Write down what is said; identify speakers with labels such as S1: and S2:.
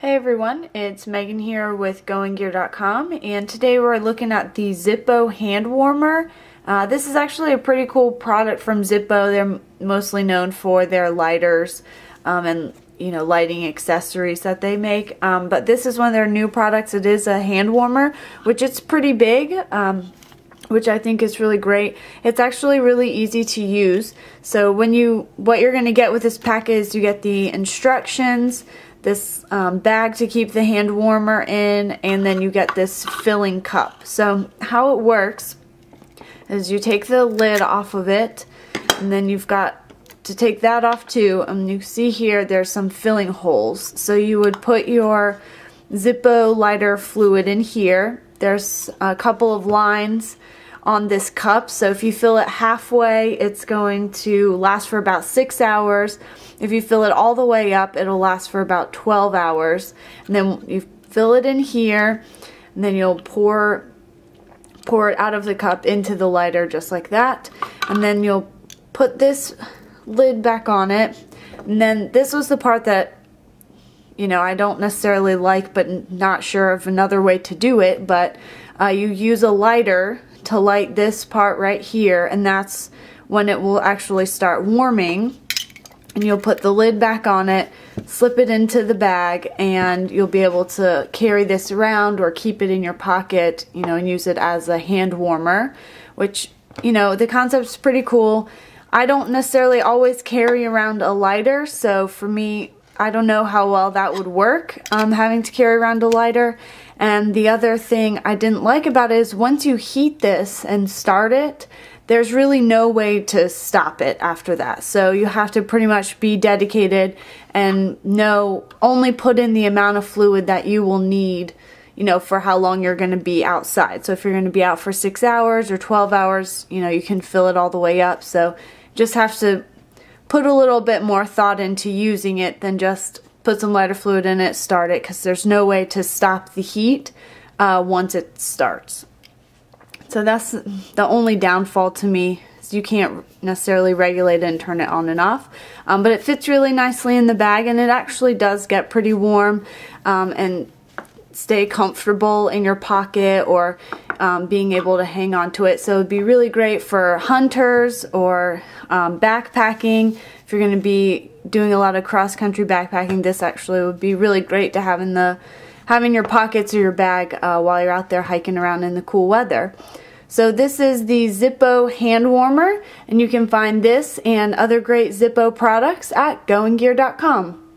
S1: Hey everyone, it's Megan here with GoingGear.com and today we're looking at the Zippo hand warmer. Uh, this is actually a pretty cool product from Zippo. They're mostly known for their lighters um, and you know lighting accessories that they make. Um, but this is one of their new products. It is a hand warmer, which it's pretty big. Um, which I think is really great. It's actually really easy to use. So when you, what you're going to get with this pack is you get the instructions, this um, bag to keep the hand warmer in, and then you get this filling cup. So how it works is you take the lid off of it, and then you've got to take that off too, and you see here there's some filling holes. So you would put your Zippo lighter fluid in here. There's a couple of lines on this cup. So if you fill it halfway, it's going to last for about six hours. If you fill it all the way up, it'll last for about 12 hours. And then you fill it in here, and then you'll pour pour it out of the cup into the lighter just like that. And then you'll put this lid back on it. And then this was the part that, you know, I don't necessarily like, but not sure of another way to do it. But uh, you use a lighter to light this part right here and that's when it will actually start warming and you'll put the lid back on it, slip it into the bag, and you'll be able to carry this around or keep it in your pocket, you know, and use it as a hand warmer, which, you know, the concept's pretty cool. I don't necessarily always carry around a lighter, so for me, I don't know how well that would work, um, having to carry around a lighter. And the other thing I didn't like about it is once you heat this and start it, there's really no way to stop it after that. So you have to pretty much be dedicated and know only put in the amount of fluid that you will need, you know, for how long you're going to be outside. So if you're going to be out for 6 hours or 12 hours, you know, you can fill it all the way up. So just have to put a little bit more thought into using it than just put some lighter fluid in it, start it, because there's no way to stop the heat uh, once it starts. So that's the only downfall to me you can't necessarily regulate it and turn it on and off. Um, but it fits really nicely in the bag and it actually does get pretty warm um, and stay comfortable in your pocket or um, being able to hang on to it. So it'd be really great for hunters or um, backpacking. If you're going to be doing a lot of cross-country backpacking, this actually would be really great to have in the having your pockets or your bag uh, while you're out there hiking around in the cool weather. So this is the Zippo hand warmer, and you can find this and other great Zippo products at goinggear.com.